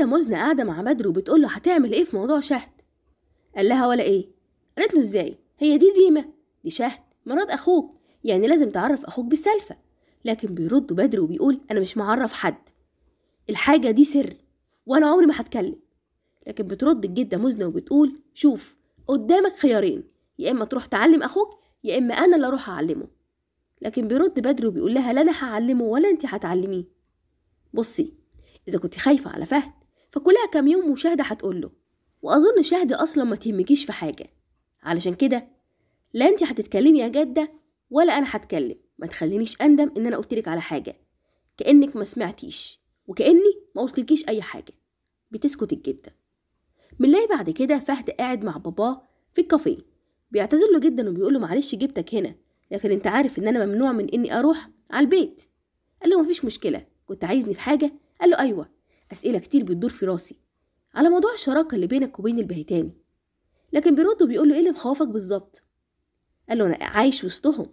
الجدة مزنة قاعدة مع بدر وبتقول له هتعمل ايه في موضوع شهد قال لها ولا ايه قالت له ازاي هي دي ديمة دي شهد مرات اخوك يعني لازم تعرف اخوك بالسالفة لكن بيرد بدر وبيقول انا مش معرف حد الحاجة دي سر وانا عمري ما هتكلم لكن بترد الجدة مزنة وبتقول شوف قدامك خيارين يا اما تروح تعلم اخوك يا اما انا اللي اروح اعلمه لكن بيرد بدر وبيقول لها لا انا هعلمه ولا انت هتعلميه بصي اذا كنت خايفه على فهد فكلها كام يوم وشهدة هتقوله وأظن شهدة أصلا ما تهمكيش في حاجة علشان كده لا أنت هتتكلمي يا جدة ولا أنا هتكلم ما تخلينيش أندم إن أنا قلتلك على حاجة كأنك ما سمعتيش وكأني ما قلتلكيش أي حاجة بتسكت الجدة بنلاقي بعد كده فهد قاعد مع باباه في الكافيه بيعتذر له جدا وبيقول له معلش جبتك هنا لكن انت عارف ان انا ممنوع من اني اروح على البيت قال له مفيش مشكله كنت عايزني في حاجه قال له ايوه أسئلة كتير بتدور في راسي على موضوع الشراكة اللي بينك وبين البهيتاني لكن بيرد وبيقول له إيه اللي مخوفك بالظبط قال له أنا عايش وسطهم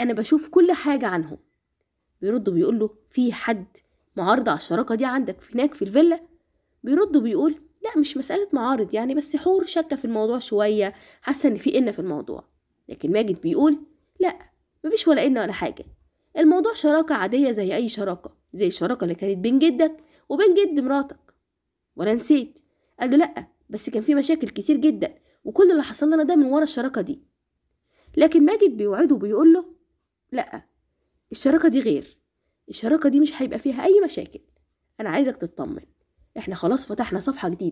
أنا بشوف كل حاجة عنهم بيرد وبيقول له في حد معارض على الشراكة دي عندك في هناك في الفيلا بيرد وبيقول لا مش مسألة معارض يعني بس حور شاكة في الموضوع شوية حاسة إن في إن في الموضوع لكن ماجد بيقول لا مفيش ولا إن ولا حاجة الموضوع شراكة عادية زي أي شراكة زي الشراكة اللي كانت بين جدك وبين جد مراتك ولا نسيت قال له لأ بس كان في مشاكل كتير جدا وكل اللي حصل لنا ده من ورا الشراكة دي لكن ماجد بيوعده بيقول له لأ الشراكة دي غير الشراكة دي مش هيبقى فيها أي مشاكل أنا عايزك تطمن إحنا خلاص فتحنا صفحة جديدة